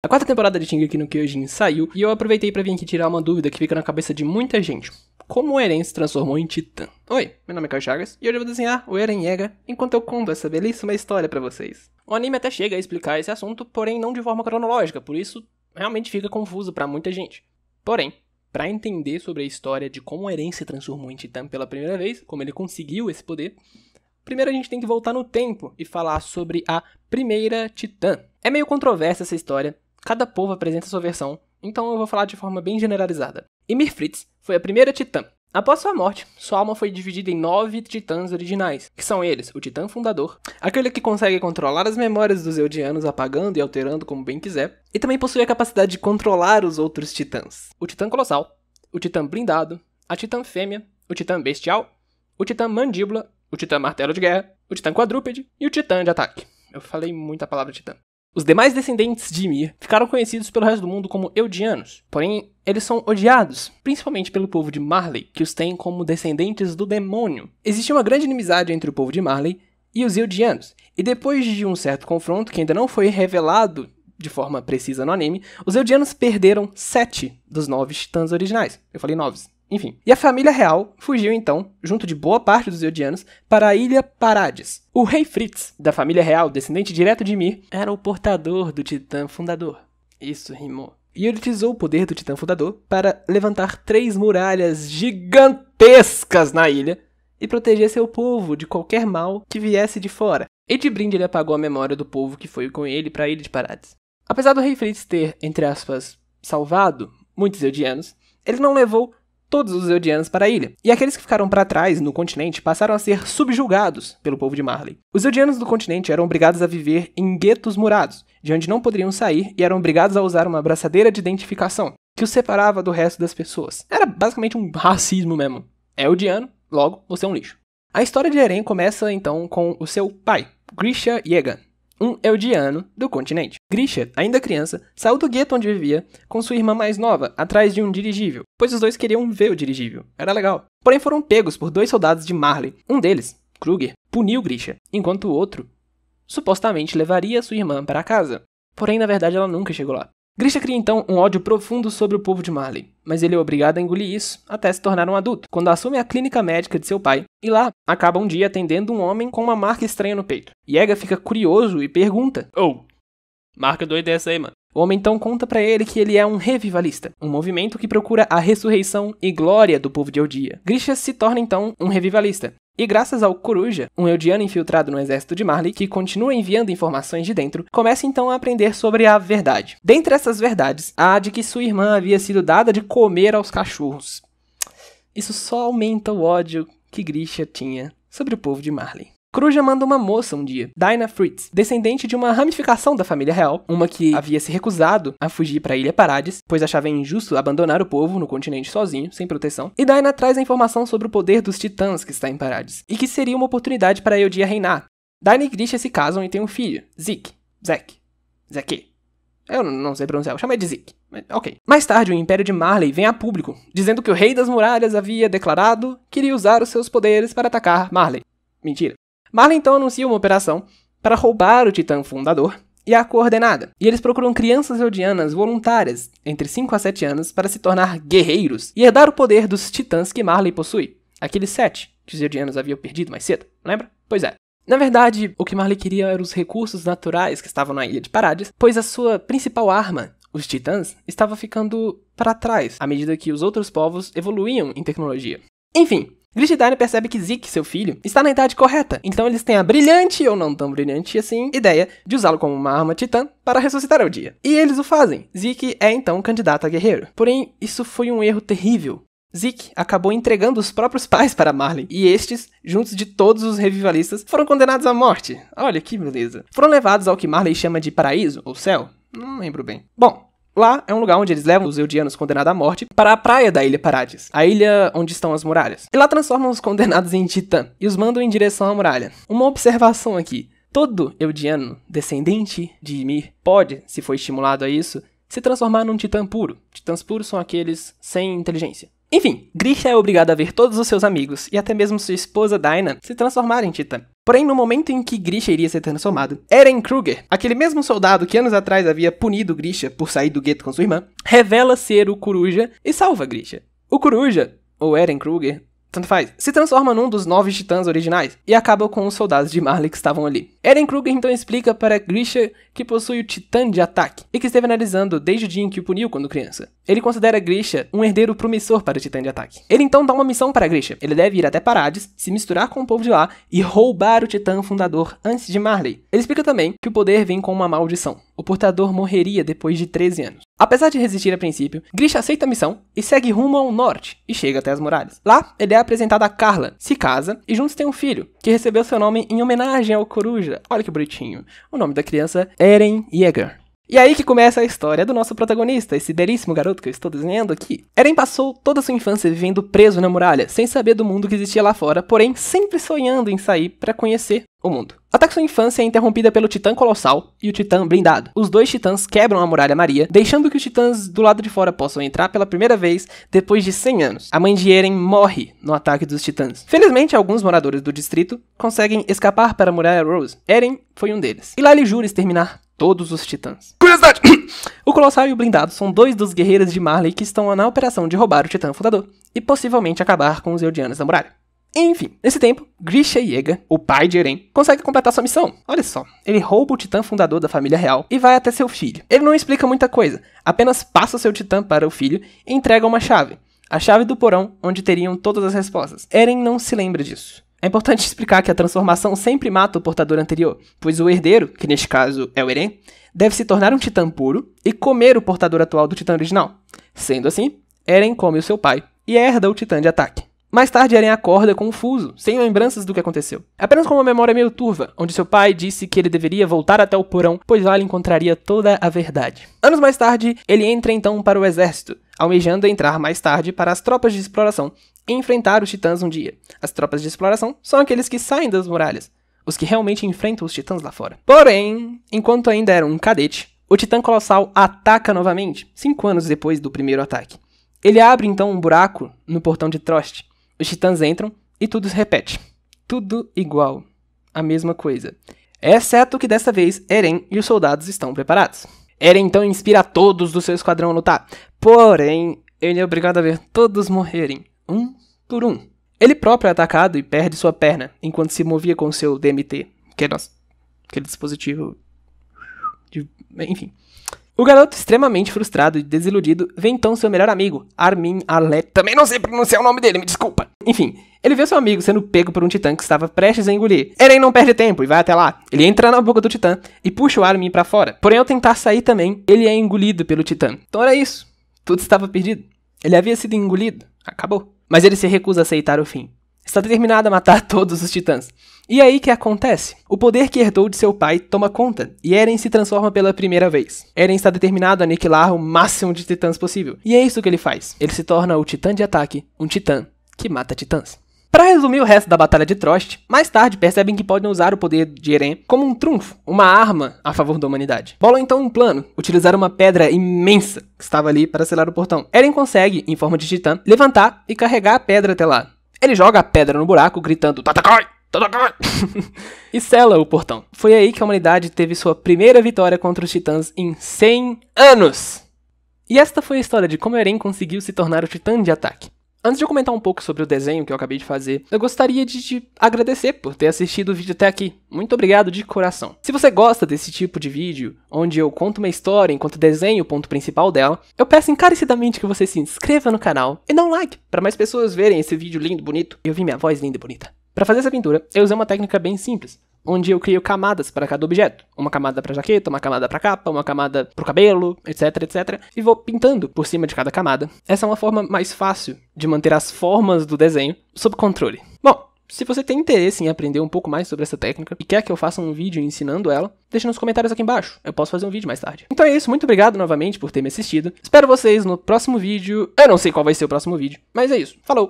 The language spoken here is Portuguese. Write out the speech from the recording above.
A quarta temporada de Shingeki no Kyojin saiu e eu aproveitei para vir aqui tirar uma dúvida que fica na cabeça de muita gente. Como o Eren se transformou em Titã? Oi, meu nome é Caio Chagas e hoje eu vou desenhar o Eren Yeager enquanto eu conto essa belíssima história para vocês. O anime até chega a explicar esse assunto, porém não de forma cronológica, por isso realmente fica confuso para muita gente. Porém, para entender sobre a história de como o Eren se transformou em Titã pela primeira vez, como ele conseguiu esse poder, primeiro a gente tem que voltar no tempo e falar sobre a primeira Titã. É meio controversa essa história, Cada povo apresenta sua versão, então eu vou falar de forma bem generalizada. Ymir Fritz foi a primeira titã. Após sua morte, sua alma foi dividida em nove titãs originais, que são eles o Titã Fundador, aquele que consegue controlar as memórias dos Eldianos apagando e alterando como bem quiser, e também possui a capacidade de controlar os outros titãs: o Titã Colossal, o Titã Blindado, a Titã Fêmea, o Titã Bestial, o Titã Mandíbula, o Titã Martelo de Guerra, o Titã Quadrúpede e o Titã de Ataque. Eu falei muita palavra titã. Os demais descendentes de Ymir ficaram conhecidos pelo resto do mundo como Eudianos, porém eles são odiados, principalmente pelo povo de Marley, que os tem como descendentes do demônio. Existe uma grande inimizade entre o povo de Marley e os Eudianos, e depois de um certo confronto que ainda não foi revelado de forma precisa no anime, os Eudianos perderam sete dos nove titãs originais. Eu falei noves, enfim. E a família real fugiu então, junto de boa parte dos Eudianos, para a ilha Parades. O rei Fritz, da família real, descendente direto de Mir, era o portador do Titã Fundador. Isso rimou. E ele utilizou o poder do Titã Fundador para levantar três muralhas gigantescas na ilha e proteger seu povo de qualquer mal que viesse de fora. E de brinde ele apagou a memória do povo que foi com ele para a Ilha de Parades. Apesar do rei Fritz ter, entre aspas, salvado muitos Eldianos, ele não levou todos os eudianos para a ilha, e aqueles que ficaram para trás no continente passaram a ser subjugados pelo povo de Marley. Os eudianos do continente eram obrigados a viver em guetos murados, de onde não poderiam sair e eram obrigados a usar uma braçadeira de identificação, que os separava do resto das pessoas. Era basicamente um racismo mesmo. É eudiano, logo, você é um lixo. A história de Eren começa então com o seu pai, Grisha Yegan, um eudiano do continente. Grisha, ainda criança, saiu do gueto onde vivia com sua irmã mais nova atrás de um dirigível, pois os dois queriam ver o dirigível. Era legal. Porém foram pegos por dois soldados de Marley. Um deles, Kruger, puniu Grisha, enquanto o outro supostamente levaria sua irmã para casa. Porém, na verdade, ela nunca chegou lá. Grisha cria então um ódio profundo sobre o povo de Marley, mas ele é obrigado a engolir isso até se tornar um adulto, quando assume a clínica médica de seu pai, e lá acaba um dia atendendo um homem com uma marca estranha no peito. Yega fica curioso e pergunta: Oh, marca doida é essa aí, mano. O homem então conta para ele que ele é um revivalista, um movimento que procura a ressurreição e glória do povo de Eldia. Grisha se torna então um revivalista e graças ao Coruja, um eudiano infiltrado no exército de Marley que continua enviando informações de dentro, começa então a aprender sobre a verdade. Dentre essas verdades, há a de que sua irmã havia sido dada de comer aos cachorros. Isso só aumenta o ódio que Grisha tinha sobre o povo de Marley. Cruja manda uma moça um dia, Dinah Fritz, descendente de uma ramificação da família real, uma que havia se recusado a fugir para a Ilha Parades, pois achava injusto abandonar o povo no continente sozinho, sem proteção. E Dinah traz a informação sobre o poder dos titãs que está em Parades, e que seria uma oportunidade para Eudia reinar. Dinah e Grisha se casam e têm um filho, Zeke. Zeke. Zeke. Eu não sei pronunciar, eu chamei de Zeke. Mas, ok. Mais tarde, o Império de Marley vem a público, dizendo que o Rei das Muralhas havia declarado que iria usar os seus poderes para atacar Marley. Mentira. Marley então anuncia uma operação para roubar o Titã Fundador e a Coordenada. E eles procuram crianças eldianas voluntárias, entre 5 a 7 anos, para se tornar guerreiros e herdar o poder dos titãs que Marley possui. Aqueles sete que os eldianos haviam perdido mais cedo, lembra? Pois é. Na verdade, o que Marley queria eram os recursos naturais que estavam na Ilha de Parades, pois a sua principal arma, os titãs, estava ficando para trás à medida que os outros povos evoluíam em tecnologia. Enfim, Grishitani percebe que Zik, seu filho, está na idade correta, então eles têm a brilhante, ou não tão brilhante assim, ideia de usá-lo como uma arma titã para ressuscitar o dia. E eles o fazem. Zik é então um candidato a guerreiro. Porém, isso foi um erro terrível, Zeke acabou entregando os próprios pais para Marley, e estes, juntos de todos os revivalistas, foram condenados à morte. Olha que beleza. Foram levados ao que Marley chama de paraíso, ou céu, não lembro bem. Bom, Lá é um lugar onde eles levam os eudianos condenados à morte para a praia da Ilha Parades, a ilha onde estão as muralhas. E lá transformam os condenados em titã e os mandam em direção à muralha. Uma observação aqui: todo eudiano descendente de Ymir pode, se for estimulado a isso, se transformar num titã puro. Titãs puros são aqueles sem inteligência. Enfim, Grisha é obrigado a ver todos os seus amigos e até mesmo sua esposa Dinah se transformar em titã. Porém, no momento em que Grisha iria ser transformado, Eren Kruger, aquele mesmo soldado que anos atrás havia punido Grisha por sair do gueto com sua irmã, revela ser o Coruja e salva Grisha. O Coruja, ou Eren Kruger, tanto faz, se transforma num dos nove titãs originais e acaba com os soldados de Marley que estavam ali. Eren Kruger então explica para Grisha que possui o titã de ataque e que esteve analisando desde o dia em que o puniu quando criança. Ele considera Grisha um herdeiro promissor para o titã de ataque. Ele então dá uma missão para Grisha. Ele deve ir até Parades, se misturar com o povo de lá e roubar o titã fundador antes de Marley. Ele explica também que o poder vem com uma maldição. O portador morreria depois de 13 anos. Apesar de resistir a princípio, Grisha aceita a missão e segue rumo ao norte e chega até as muralhas. Lá, ele é apresentado a Carla, se casa e juntos têm um filho, que recebeu seu nome em homenagem ao coruja. Olha que bonitinho. O nome da criança é Eren Yeager. E aí que começa a história do nosso protagonista, esse belíssimo garoto que eu estou desenhando aqui. Eren passou toda sua infância vivendo preso na muralha, sem saber do mundo que existia lá fora, porém sempre sonhando em sair para conhecer o mundo. Até que sua infância é interrompida pelo Titã Colossal e o Titã Blindado. Os dois titãs quebram a Muralha Maria, deixando que os titãs do lado de fora possam entrar pela primeira vez depois de 100 anos. A mãe de Eren morre no ataque dos titãs. Felizmente, alguns moradores do distrito conseguem escapar para a Muralha Rose. Eren foi um deles. E lá ele jura exterminar todos os titãs. Curiosidade! o Colossal e o Blindado são dois dos guerreiros de Marley que estão na operação de roubar o Titã Fundador e possivelmente acabar com os Eldianos da muralha. Enfim, nesse tempo, Grisha Yeager, o pai de Eren, consegue completar sua missão. Olha só, ele rouba o titã fundador da família real e vai até seu filho. Ele não explica muita coisa, apenas passa seu titã para o filho e entrega uma chave. A chave do porão onde teriam todas as respostas. Eren não se lembra disso. É importante explicar que a transformação sempre mata o portador anterior, pois o herdeiro, que neste caso é o Eren, deve se tornar um titã puro e comer o portador atual do titã original. Sendo assim, Eren come o seu pai e herda o titã de ataque. Mais tarde, Eren acorda confuso, sem lembranças do que aconteceu. É apenas com uma memória meio turva, onde seu pai disse que ele deveria voltar até o porão, pois lá ele encontraria toda a verdade. Anos mais tarde, ele entra então para o exército, almejando entrar mais tarde para as tropas de exploração e enfrentar os titãs um dia. As tropas de exploração são aqueles que saem das muralhas, os que realmente enfrentam os titãs lá fora. Porém, enquanto ainda era um cadete, o titã colossal ataca novamente, cinco anos depois do primeiro ataque. Ele abre então um buraco no portão de Trost os titãs entram e tudo se repete. Tudo igual. A mesma coisa. Exceto que dessa vez Eren e os soldados estão preparados. Eren então inspira todos do seu esquadrão a lutar. Porém, ele é obrigado a ver todos morrerem, um por um. Ele próprio é atacado e perde sua perna enquanto se movia com seu DMT, que é nosso, aquele dispositivo de. enfim. O garoto, extremamente frustrado e desiludido, vê então seu melhor amigo, Armin Alet. Também não sei pronunciar o nome dele, me desculpa. Enfim, ele vê seu amigo sendo pego por um titã que estava prestes a engolir. Eren não perde tempo e vai até lá. Ele entra na boca do titã e puxa o Armin para fora. Porém, ao tentar sair também, ele é engolido pelo titã. Então era isso. Tudo estava perdido. Ele havia sido engolido. Acabou. Mas ele se recusa a aceitar o fim está determinada a matar todos os titãs. E é aí que acontece? O poder que herdou de seu pai toma conta, e Eren se transforma pela primeira vez. Eren está determinado a aniquilar o máximo de titãs possível, e é isso que ele faz. Ele se torna o titã de ataque, um titã que mata titãs. Para resumir o resto da Batalha de Trost, mais tarde percebem que podem usar o poder de Eren como um trunfo, uma arma a favor da humanidade. Bola então um plano, utilizar uma pedra imensa que estava ali para selar o portão. Eren consegue, em forma de titã, levantar e carregar a pedra até lá, ele joga a pedra no buraco, gritando Tatakai! Tatakai! e sela o portão. Foi aí que a humanidade teve sua primeira vitória contra os titãs em 100 anos! E esta foi a história de como Eren conseguiu se tornar o titã de ataque. Antes de eu comentar um pouco sobre o desenho que eu acabei de fazer, eu gostaria de te agradecer por ter assistido o vídeo até aqui. Muito obrigado de coração. Se você gosta desse tipo de vídeo, onde eu conto uma história enquanto desenho o ponto principal dela, eu peço encarecidamente que você se inscreva no canal e dê um like para mais pessoas verem esse vídeo lindo, bonito e ouvir minha voz linda e bonita. Para fazer essa pintura, eu usei uma técnica bem simples onde eu crio camadas para cada objeto. Uma camada para jaqueta, uma camada para capa, uma camada para o cabelo, etc, etc. E vou pintando por cima de cada camada. Essa é uma forma mais fácil de manter as formas do desenho sob controle. Bom, se você tem interesse em aprender um pouco mais sobre essa técnica e quer que eu faça um vídeo ensinando ela, deixa nos comentários aqui embaixo. Eu posso fazer um vídeo mais tarde. Então é isso, muito obrigado novamente por ter me assistido. Espero vocês no próximo vídeo. Eu não sei qual vai ser o próximo vídeo, mas é isso. Falou!